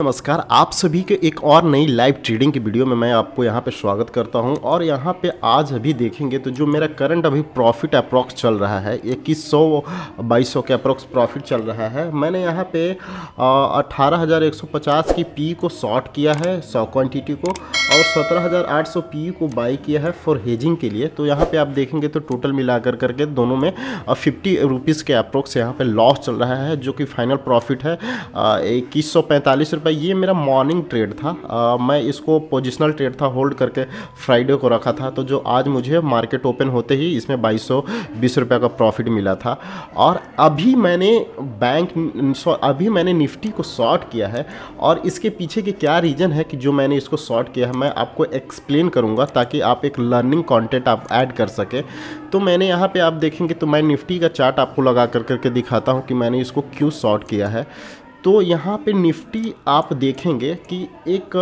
नमस्कार आप सभी के एक और नई लाइव ट्रेडिंग की वीडियो में मैं आपको यहाँ पर स्वागत करता हूँ और यहाँ पे आज अभी देखेंगे तो जो मेरा करंट अभी प्रॉफिट अप्रॉक्स चल रहा है इक्कीस सौ बाईस सौ के अप्रॉक्स प्रॉफिट चल रहा है मैंने यहाँ पे अठारह हज़ार एक सौ पचास की पी को शॉर्ट किया है सौ क्वान्टिटी को और सत्रह हज़ार आठ सौ पी को बाई किया है फॉर हेजिंग के लिए तो यहाँ पर आप देखेंगे तो टोटल मिला कर करके दोनों में फिफ्टी रुपीज़ के अप्रोक्स यहाँ पर लॉस चल रहा है जो कि फाइनल प्रॉफिट है इक्कीस सौ पैंतालीस रुपये का ये मेरा मॉर्निंग ट्रेड था आ, मैं इसको पोजिशनल ट्रेड था होल्ड करके फ्राइडे को रखा था तो जो आज मुझे मार्केट ओपन होते ही इसमें बाईस सौ बीस रुपये का प्रॉफिट मिला था और अभी मैंने बैंक अभी मैंने निफ्टी को शॉर्ट किया है और इसके पीछे के क्या रीज़न है कि जो मैंने इसको शॉर्ट किया है मैं आपको एक्सप्लेन करूँगा ताकि आप एक लर्निंग कॉन्टेंट आप ऐड कर सकें तो मैंने यहाँ पर आप देखेंगे तो मैं निफ्टी का चार्ट आपको लगा कर करके दिखाता हूँ कि मैंने इसको क्यों शॉर्ट किया है तो यहाँ पे निफ्टी आप देखेंगे कि एक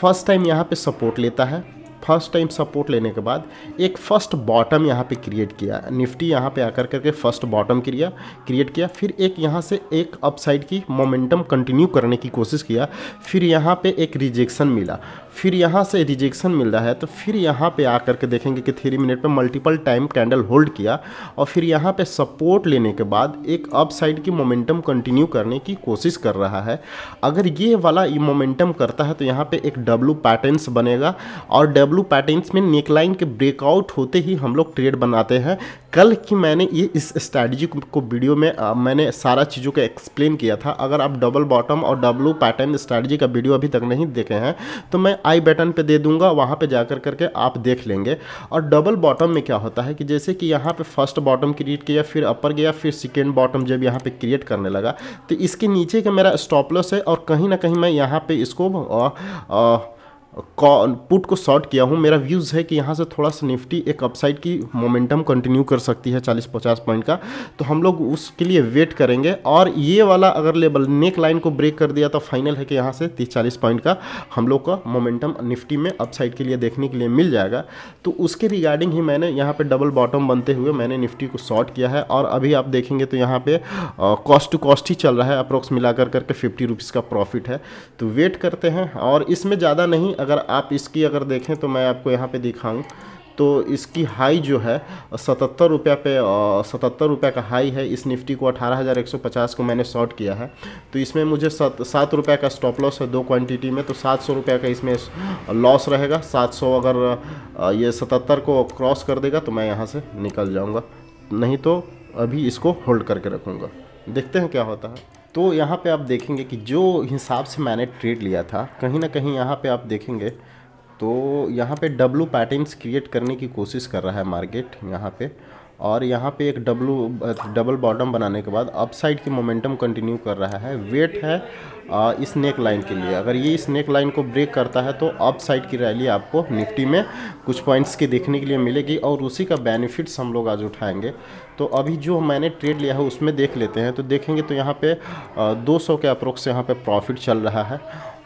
फर्स्ट टाइम यहाँ पे सपोर्ट लेता है फर्स्ट टाइम सपोर्ट लेने के बाद एक फर्स्ट बॉटम यहाँ पे क्रिएट किया निफ्टी यहाँ पे आकर करके फर्स्ट बॉटम क्रिया क्रिएट किया फिर एक यहाँ से एक अपसाइड की मोमेंटम कंटिन्यू करने की कोशिश किया फिर यहाँ पे एक रिजेक्शन मिला फिर यहाँ से रिजेक्शन मिल रहा है तो फिर यहाँ पे आ के देखेंगे कि थ्री मिनट पे मल्टीपल टाइम कैंडल होल्ड किया और फिर यहाँ पे सपोर्ट लेने के बाद एक अप साइड की मोमेंटम कंटिन्यू करने की कोशिश कर रहा है अगर ये वाला ये मोमेंटम करता है तो यहाँ पे एक डब्लू पैटर्न्स बनेगा और डब्लू पैटर्नस में नेकलाइन के ब्रेकआउट होते ही हम लोग ट्रेड बनाते हैं कल की मैंने ये इस स्ट्रैटेजी को वीडियो में आ, मैंने सारा चीज़ों को एक्सप्लेन किया था अगर आप डबल बॉटम और डब्लू पैटर्न स्ट्रैटेजी का वीडियो अभी तक नहीं देखे हैं तो मैं आई बटन पे दे दूंगा वहाँ पे जाकर करके आप देख लेंगे और डबल बॉटम में क्या होता है कि जैसे कि यहाँ पर फर्स्ट बॉटम क्रिएट किया फिर अपर गया फिर सेकेंड बॉटम जब यहाँ पर क्रिएट करने लगा तो इसके नीचे का मेरा स्टॉपलस है और कहीं ना कहीं मैं यहाँ पर इसको आ, आ, पुट को शॉर्ट किया हूँ मेरा व्यूज़ है कि यहाँ से थोड़ा सा निफ्टी एक अपसाइड की मोमेंटम कंटिन्यू कर सकती है 40-50 पॉइंट का तो हम लोग उसके लिए वेट करेंगे और ये वाला अगर लेवल नेक लाइन को ब्रेक कर दिया तो फाइनल है कि यहाँ से 30-40 पॉइंट का हम लोग का मोमेंटम निफ्टी में अपसाइड के लिए देखने के लिए मिल जाएगा तो उसके रिगार्डिंग ही मैंने यहाँ पर डबल बॉटम बनते हुए मैंने निफ्टी को शॉर्ट किया है और अभी आप देखेंगे तो यहाँ पर कॉस्ट टू कॉस्ट ही चल रहा है अप्रोक्स कर करके फिफ्टी रुपीज़ का प्रॉफिट है तो वेट करते हैं और इसमें ज़्यादा नहीं अगर आप इसकी अगर देखें तो मैं आपको यहाँ पे दिखाऊँ तो इसकी हाई जो है सतहत्तर रुपये पे सतहत्तर रुपये का हाई है इस निफ्टी को अठारह हज़ार एक सौ पचास को मैंने शॉर्ट किया है तो इसमें मुझे सत सात रुपये का स्टॉप लॉस है दो क्वांटिटी में तो सात सौ रुपये का इसमें लॉस रहेगा सात सौ अगर ये सतहत्तर को क्रॉस कर देगा तो मैं यहाँ से निकल जाऊँगा नहीं तो अभी इसको होल्ड करके रखूँगा देखते हैं क्या होता है तो यहाँ पे आप देखेंगे कि जो हिसाब से मैंने ट्रेड लिया था कहीं ना कहीं यहाँ पे आप देखेंगे तो यहाँ पे डब्लू पैटर्न्स क्रिएट करने की कोशिश कर रहा है मार्केट यहाँ पे और यहाँ पे एक डब्लू डबल बॉटम बनाने के बाद अपसाइड की मोमेंटम कंटिन्यू कर रहा है वेट है इस नेक लाइन के लिए अगर ये इस नेक लाइन को ब्रेक करता है तो अप साइड की रैली आपको निफ्टी में कुछ पॉइंट्स की देखने के लिए मिलेगी और उसी का बेनिफिट्स हम लोग आज उठाएंगे तो अभी जो मैंने ट्रेड लिया है उसमें देख लेते हैं तो देखेंगे तो यहाँ पे दो के अप्रोक्स यहाँ पर प्रॉफिट चल रहा है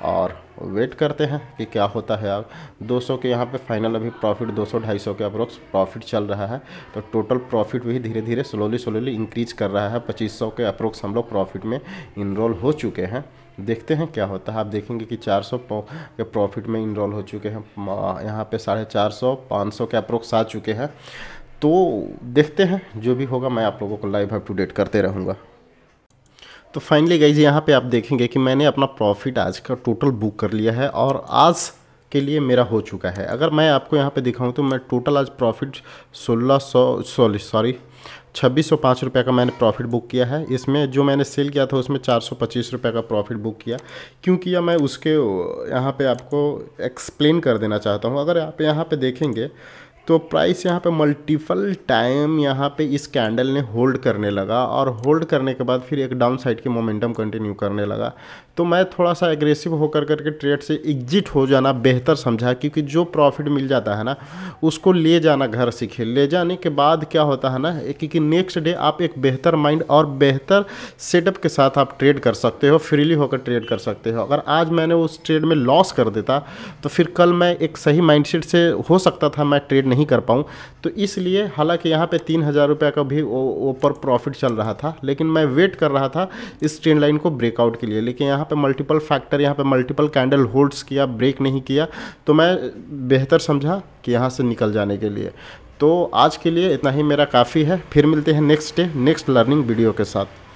और वेट करते हैं कि क्या होता है अब 200 के यहाँ पे फाइनल अभी प्रॉफिट 200 250 के अप्रोक्स प्रॉफिट चल रहा है तो टोटल प्रॉफिट भी धीरे धीरे स्लोली स्लोली इंक्रीज कर रहा है 2500 के अप्रोक्स हम लोग प्रॉफिट में इनरोल हो चुके हैं देखते हैं क्या होता है आप देखेंगे कि 400 के प्रॉफिट में इनरोल हो चुके हैं यहाँ पर साढ़े चार सौ के अप्रोक्स आ चुके हैं तो देखते हैं जो भी होगा मैं आप लोगों को लाइव अपटूडेट करते रहूँगा तो फाइनली जी यहाँ पे आप देखेंगे कि मैंने अपना प्रॉफिट आज का टोटल बुक कर लिया है और आज के लिए मेरा हो चुका है अगर मैं आपको यहाँ पे दिखाऊँ तो मैं टोटल आज प्रॉफिट सोलह सौ सॉरी सॉरी छब्बीस सौ पाँच रुपये का मैंने प्रॉफिट बुक किया है इसमें जो मैंने सेल किया था उसमें चार सौ पच्चीस रुपये का प्रॉफिट बुक किया क्यों किया मैं उसके यहाँ पे आपको एक्सप्लेन कर देना चाहता हूँ अगर आप यहाँ पे देखेंगे तो प्राइस यहाँ पे मल्टीपल टाइम यहाँ पे इस कैंडल ने होल्ड करने लगा और होल्ड करने के बाद फिर एक डाउन साइड की मोमेंटम कंटिन्यू करने लगा तो मैं थोड़ा सा एग्रेसिव होकर करके ट्रेड से एग्जिट हो जाना बेहतर समझा क्योंकि जो प्रॉफिट मिल जाता है ना उसको ले जाना घर सीखे ले जाने के बाद क्या होता है ना क्योंकि नेक्स्ट डे आप एक बेहतर माइंड और बेहतर सेटअप के साथ आप ट्रेड कर सकते हो फ्रीली होकर ट्रेड कर सकते हो अगर आज मैंने उस ट्रेड में लॉस कर देता तो फिर कल मैं एक सही माइंड से हो सकता था मैं ट्रेड नहीं नहीं कर पाऊँ तो इसलिए हालांकि यहाँ पे तीन हज़ार रुपये का भी ऊपर प्रॉफिट चल रहा था लेकिन मैं वेट कर रहा था इस ट्रेन लाइन को ब्रेकआउट के लिए लेकिन यहाँ पे मल्टीपल फैक्टर यहाँ पे मल्टीपल कैंडल होल्ड्स किया ब्रेक नहीं किया तो मैं बेहतर समझा कि यहाँ से निकल जाने के लिए तो आज के लिए इतना ही मेरा काफ़ी है फिर मिलते हैं next day next learning video के साथ